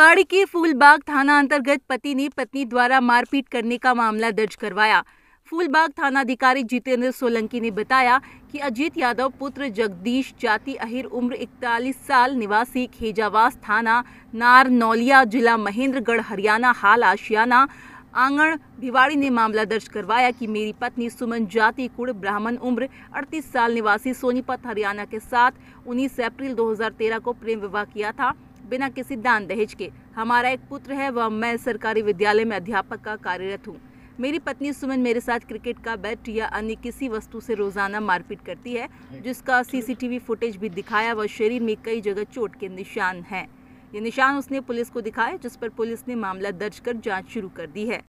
मारवाड़ी के फूलबाग थाना अंतर्गत पति ने पत्नी द्वारा मारपीट करने का मामला दर्ज करवाया फूलबाग थाना अधिकारी जितेंद्र सोलंकी ने बताया कि अजीत यादव पुत्र जगदीश जाति अहिर उम्र 41 साल निवासी खेजावास थाना नारनौलिया जिला महेंद्रगढ़ हरियाणा हाल आशियाना आंगण भिवाड़ी ने मामला दर्ज करवाया कि मेरी पत्नी सुमन जाति कुड़ ब्राह्मण उम्र 38 साल निवासी सोनीपत हरियाणा के साथ 19 अप्रैल 2013 को प्रेम विवाह किया था बिना किसी दान दहेज के हमारा एक पुत्र है व मैं सरकारी विद्यालय में अध्यापक का कार्यरत हूँ मेरी पत्नी सुमन मेरे साथ क्रिकेट का बैट या अन्य किसी वस्तु से रोजाना मारपीट करती है जिसका सीसीटीवी फुटेज भी दिखाया व शरीर में कई जगह चोट के निशान हैं ये निशान उसने पुलिस को दिखाए जिस पर पुलिस ने मामला दर्ज कर जांच शुरू कर दी है